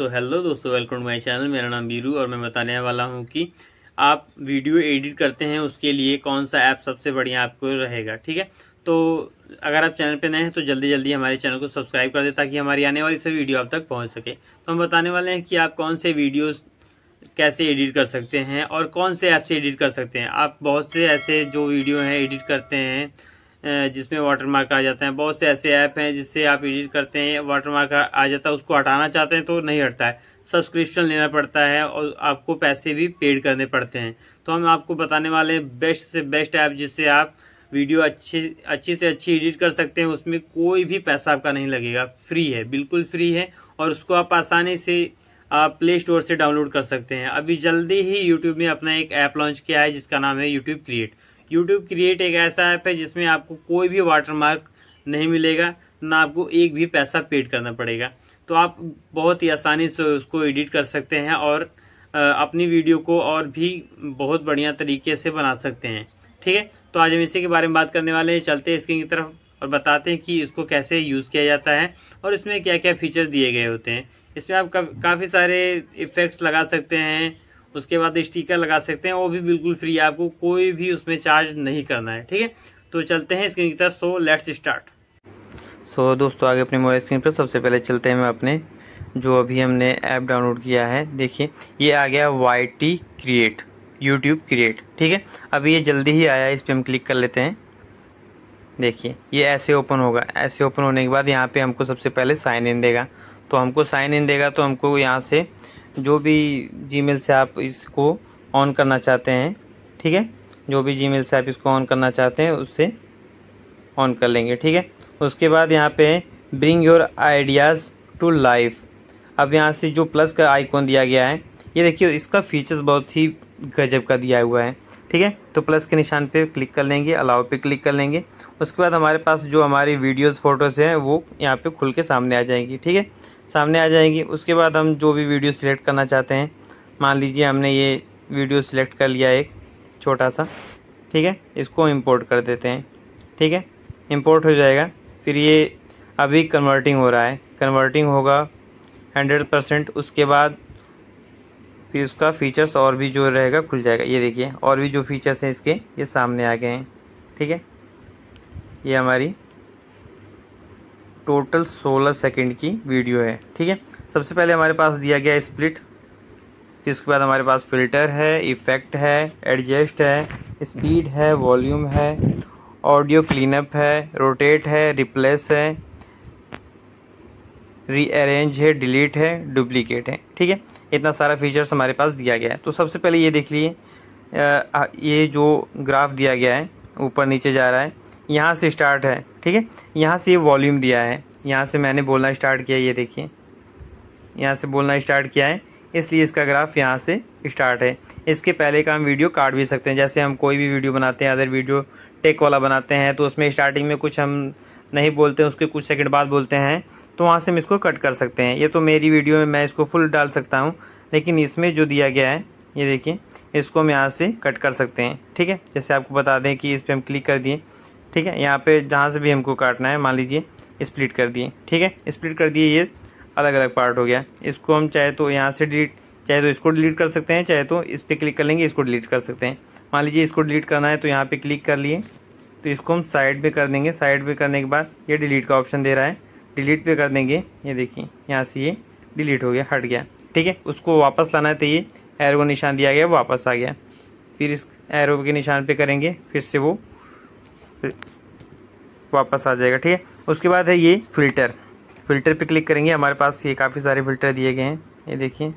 सो तो हेलो दोस्तों welcome to my channel मेरा नाम वीरू और मैं बताने वाला हूँ कि आप वीडियो एडिट करते हैं उसके लिए कौन सा ऐप सबसे बढ़िया आपको रहेगा ठीक है तो अगर आप चैनल पे नए हैं तो जल्दी जल्दी हमारे चैनल को सब्सक्राइब कर दें ताकि हमारी आने वाली सभी वीडियो आप तक पहुँच सके तो हम बताने वाले हैं कि आप कौन से वीडियो कैसे एडिट कर सकते हैं और कौन से ऐप से एडिट कर सकते हैं आप बहुत से ऐसे जो वीडियो हैं एडिट करते हैं जिसमें वाटरमार्क आ जाता है बहुत से ऐसे ऐप हैं जिससे आप एडिट करते हैं वाटरमार्क आ जाता है उसको हटाना चाहते हैं तो नहीं हटता है सब्सक्रिप्शन लेना पड़ता है और आपको पैसे भी पेड करने पड़ते हैं तो हम आपको बताने वाले हैं बेस्ट से बेस्ट ऐप जिससे आप वीडियो अच्छी अच्छी से अच्छी एडिट कर सकते हैं उसमें कोई भी पैसा आपका नहीं लगेगा फ्री है बिल्कुल फ्री है और उसको आप आसानी से आप प्ले स्टोर से डाउनलोड कर सकते हैं अभी जल्दी ही यूट्यूब ने अपना एक ऐप लॉन्च किया है जिसका नाम है यूट्यूब क्रिएट यूट्यूब क्रिएट एक ऐसा ऐप है जिसमें आपको कोई भी वाटरमार्क नहीं मिलेगा ना आपको एक भी पैसा पेड करना पड़ेगा तो आप बहुत ही आसानी से उसको एडिट कर सकते हैं और अपनी वीडियो को और भी बहुत बढ़िया तरीके से बना सकते हैं ठीक है तो आज हम इसी के बारे में बात करने वाले हैं चलते हैं स्क्रीन की तरफ और बताते हैं कि इसको कैसे यूज़ किया जाता है और इसमें क्या क्या फीचर्स दिए गए होते हैं इसमें आप काफ़ी सारे इफ़ेक्ट्स लगा सकते हैं उसके बाद स्टीकर लगा सकते हैं वो भी बिल्कुल फ्री है आपको कोई भी उसमें चार्ज नहीं करना है ठीक है तो चलते हैं स्क्रीन की तरफ सो लेट्स स्टार्ट सो दोस्तों आगे अपने मोबाइल स्क्रीन पर सबसे पहले चलते हैं मैं अपने जो अभी हमने ऐप डाउनलोड किया है देखिए ये आ गया Y T create YouTube create ठीक है अभी ये जल्दी ही आया इस पर हम क्लिक कर लेते हैं देखिए ये ऐसे ओपन होगा ऐसे ओपन होने के बाद यहाँ पे हमको सबसे पहले साइन इन देगा तो हमको साइन इन देगा तो हमको यहाँ से जो भी जीमेल से आप इसको ऑन करना चाहते हैं ठीक है जो भी जीमेल से आप इसको ऑन करना चाहते हैं उससे ऑन कर लेंगे ठीक है उसके बाद यहाँ पे bring your ideas to life अब यहाँ से जो प्लस का आइकॉन दिया गया है ये देखिए इसका फीचर्स बहुत ही गजब का दिया हुआ है ठीक है तो प्लस के निशान पे क्लिक कर लेंगे अलाव पे क्लिक कर लेंगे उसके बाद हमारे पास जो हमारी वीडियोस फोटोज़ हैं वो यहाँ पे खुल के सामने आ जाएंगी ठीक है सामने आ जाएगी उसके बाद हम जो भी वीडियो सिलेक्ट करना चाहते हैं मान लीजिए हमने ये वीडियो सिलेक्ट कर लिया एक छोटा सा ठीक है इसको इंपोर्ट कर देते हैं ठीक है इंपोर्ट हो जाएगा फिर ये अभी कन्वर्टिंग हो रहा है कन्वर्टिंग होगा हंड्रेड परसेंट उसके बाद फिर उसका फीचर्स और भी जो रहेगा खुल जाएगा ये देखिए और भी जो फीचर्स हैं इसके ये सामने आ गए हैं ठीक है ये हमारी टोटल 16 सेकंड की वीडियो है ठीक है सबसे पहले हमारे पास दिया गया स्प्लिट फिर उसके बाद हमारे पास फिल्टर है इफ़ेक्ट है एडजस्ट है स्पीड है वॉल्यूम है ऑडियो क्लीनअप है रोटेट है रिप्लेस है रीअरेंज है डिलीट है डुप्लीकेट है ठीक है इतना सारा फीचर्स हमारे पास दिया गया है तो सबसे पहले ये देख लीजिए ये जो ग्राफ दिया गया है ऊपर नीचे जा रहा है यहाँ से स्टार्ट है ठीक है यहाँ से ये वॉल्यूम दिया है यहाँ से मैंने बोलना स्टार्ट किया ये देखिए यहाँ से बोलना स्टार्ट किया है इसलिए इसका ग्राफ यहाँ से स्टार्ट है इसके पहले का हम वीडियो काट भी सकते हैं जैसे हम कोई भी वीडियो बनाते हैं अदर वीडियो टेक वाला बनाते हैं तो उसमें स्टार्टिंग में कुछ हम नहीं बोलते उसके कुछ सेकंड बाद बोलते हैं तो वहाँ से हम इसको कट कर सकते हैं ये तो मेरी वीडियो में मैं इसको फुल डाल सकता हूँ लेकिन इसमें जो दिया गया है ये देखिए इसको हम यहाँ से कट कर सकते हैं ठीक है जैसे आपको बता दें कि इस पर हम क्लिक कर दिए ठीक है यहाँ पे जहाँ से भी हमको काटना है मान लीजिए स्प्लिट कर दिए ठीक है स्प्लिट कर दिए ये अलग अलग पार्ट हो गया इसको हम चाहे तो यहाँ से डिलीट चाहे तो इसको डिलीट कर सकते हैं चाहे तो इस पर क्लिक कर लेंगे इसको डिलीट कर सकते हैं मान लीजिए इसको डिलीट करना है तो यहाँ पर क्लिक कर लिए तो इसको हम साइड पर कर देंगे साइड पर करने के बाद ये डिलीट का ऑप्शन दे रहा है डिलीट पर कर देंगे ये देखिए यहाँ से ये डिलीट हो गया हट गया ठीक है उसको वापस लाना है तो ये एरो निशान दिया गया वापस आ गया फिर इस एरो के निशान पे करेंगे फिर से वो वापस आ जाएगा ठीक है उसके बाद है ये फ़िल्टर फ़िल्टर पे क्लिक करेंगे हमारे पास ये काफ़ी सारे फ़िल्टर दिए गए हैं ये देखिए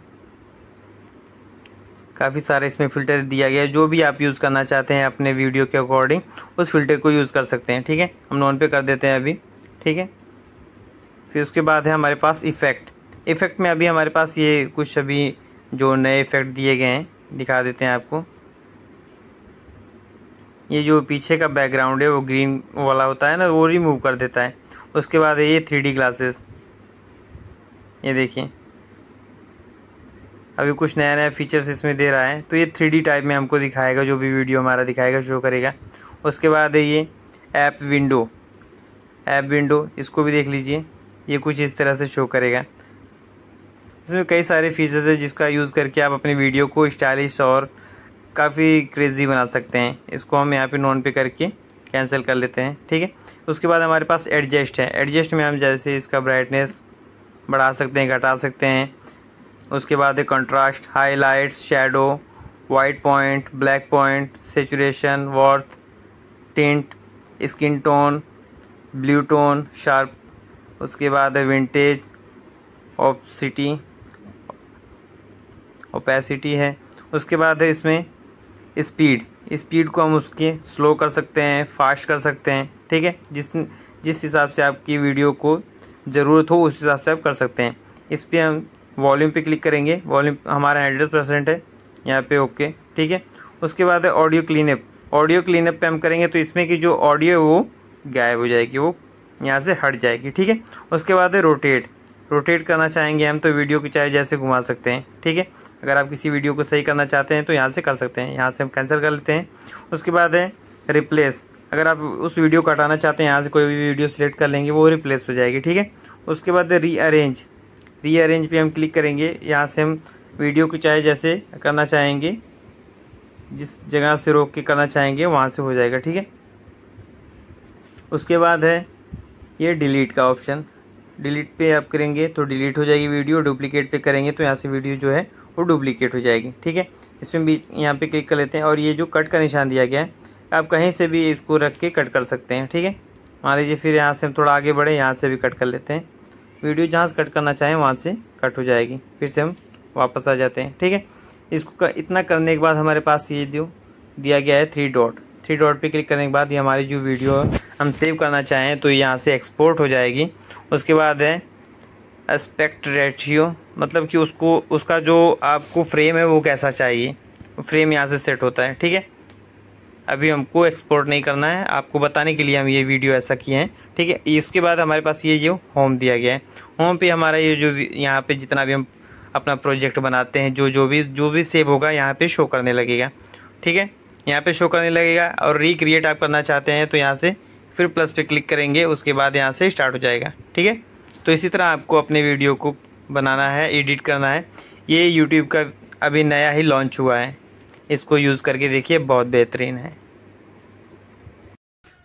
काफ़ी सारे इसमें फ़िल्टर दिया गया है जो भी आप यूज़ करना चाहते हैं अपने वीडियो के अकॉर्डिंग उस फिल्टर को यूज़ कर सकते हैं ठीक है हम नॉन पे कर देते हैं अभी ठीक है फिर उसके बाद है हमारे पास इफ़ेक्ट इफ़ेक्ट में अभी हमारे पास ये कुछ अभी जो नए इफ़ेक्ट दिए गए हैं दिखा देते हैं आपको ये जो पीछे का बैकग्राउंड है वो ग्रीन वाला होता है ना वो रिमूव कर देता है उसके बाद है ये थ्री डी ग्लासेस ये देखिए अभी कुछ नया नया फीचर्स इसमें दे रहा है तो ये थ्री डी टाइप में हमको दिखाएगा जो भी वीडियो हमारा दिखाएगा शो करेगा उसके बाद है ये ऐप विंडो ऐप विंडो इसको भी देख लीजिए ये कुछ इस तरह से शो करेगा इसमें कई सारे फीचर्स है जिसका यूज़ करके आप अपनी वीडियो को स्टाइलिश और काफ़ी क्रेजी बना सकते हैं इसको हम यहाँ पे नॉन पे करके कैंसिल कर लेते हैं ठीक है उसके बाद हमारे पास एडजस्ट है एडजस्ट में हम जैसे इसका ब्राइटनेस बढ़ा सकते हैं घटा सकते हैं उसके बाद है contrast highlights shadow white point black point saturation warmth tint skin tone blue tone sharp उसके बाद है विंटेज ऑफ सिटी ओपेसिटी है उसके बाद है इसमें स्पीड स्पीड को हम उसके स्लो कर सकते हैं फास्ट कर सकते हैं ठीक है जिस जिस हिसाब से आपकी वीडियो को ज़रूरत हो उस हिसाब से आप कर सकते हैं इस पर हम वॉल्यूम पे क्लिक करेंगे वॉल्यूम हमारा एड्रेस प्रेजेंट है यहाँ पे ओके ठीक है उसके बाद है ऑडियो क्लीनअप ऑडियो क्लीनअप पे हम करेंगे तो इसमें की जो ऑडियो है वो गायब हो जाएगी वो यहाँ से हट जाएगी ठीक है उसके बाद है रोटेट रोटेट करना चाहेंगे हम तो वीडियो की चाहे जैसे घुमा सकते हैं ठीक है अगर आप किसी वीडियो को सही करना चाहते हैं तो यहाँ से कर सकते हैं यहाँ से हम कैंसिल कर लेते हैं उसके बाद है रिप्लेस अगर आप उस वीडियो को हटाना चाहते हैं यहाँ से कोई भी वीडियो सेलेक्ट कर लेंगे वो रिप्लेस हो जाएगी ठीक है उसके बाद रीअरेंज रीअरेंज पे हम क्लिक करेंगे यहाँ से हम वीडियो को चाहे जैसे करना चाहेंगे जिस जगह से रोक के करना चाहेंगे वहाँ से हो जाएगा ठीक है उसके बाद है ये डिलीट का ऑप्शन डिलीट पे आप करेंगे तो डिलीट हो जाएगी वीडियो डुप्लीकेट पे करेंगे तो यहाँ से वीडियो जो है वो डुप्लीकेट हो जाएगी ठीक है इसमें भी यहाँ पे क्लिक कर लेते हैं और ये जो कट का निशान दिया गया है आप कहीं से भी इसको रख के कट कर सकते हैं ठीक है मान लीजिए फिर यहाँ से हम थोड़ा आगे बढ़े यहाँ से भी कट कर लेते हैं वीडियो जहाँ से कट करना चाहें वहाँ से कट हो जाएगी फिर से हम वापस आ जाते हैं ठीक है इसको इतना करने के बाद हमारे पास ये जो दिया गया है थ्री डॉट थ्री डॉट पे क्लिक करने के बाद ये हमारी जो वीडियो हम सेव करना चाहें तो यहाँ से एक्सपोर्ट हो जाएगी उसके बाद है एस्पेक्ट रेटियो मतलब कि उसको उसका जो आपको फ्रेम है वो कैसा चाहिए फ्रेम यहाँ से सेट होता है ठीक है अभी हमको एक्सपोर्ट नहीं करना है आपको बताने के लिए हम ये वीडियो ऐसा किए हैं ठीक है इसके बाद हमारे पास ये जो होम दिया गया है होम पे हमारा ये जो यहाँ पे जितना भी हम अपना प्रोजेक्ट बनाते हैं जो जो भी जो भी सेव होगा यहाँ पे शो करने लगेगा ठीक है यहाँ पे शो करने लगेगा और रिक्रिएट आप करना चाहते हैं तो यहाँ से फिर प्लस पे क्लिक करेंगे उसके बाद यहाँ से स्टार्ट हो जाएगा ठीक है तो इसी तरह आपको अपने वीडियो को बनाना है एडिट करना है ये यूट्यूब का अभी नया ही लॉन्च हुआ है इसको यूज़ करके देखिए बहुत बेहतरीन है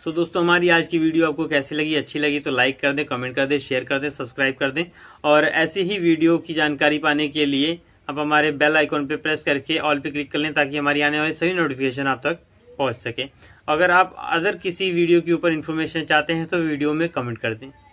तो दोस्तों हमारी आज की वीडियो आपको कैसी लगी अच्छी लगी तो लाइक कर दें कमेंट कर दें शेयर कर दें सब्सक्राइब कर दें और ऐसे ही वीडियो की जानकारी पाने के लिए आप हमारे बेल आइकॉन पे प्रेस करके ऑल पे क्लिक कर लें ताकि हमारी आने वाली सभी नोटिफिकेशन आप तक पहुंच सके अगर आप अदर किसी वीडियो के ऊपर इन्फॉर्मेशन चाहते हैं तो वीडियो में कमेंट कर दें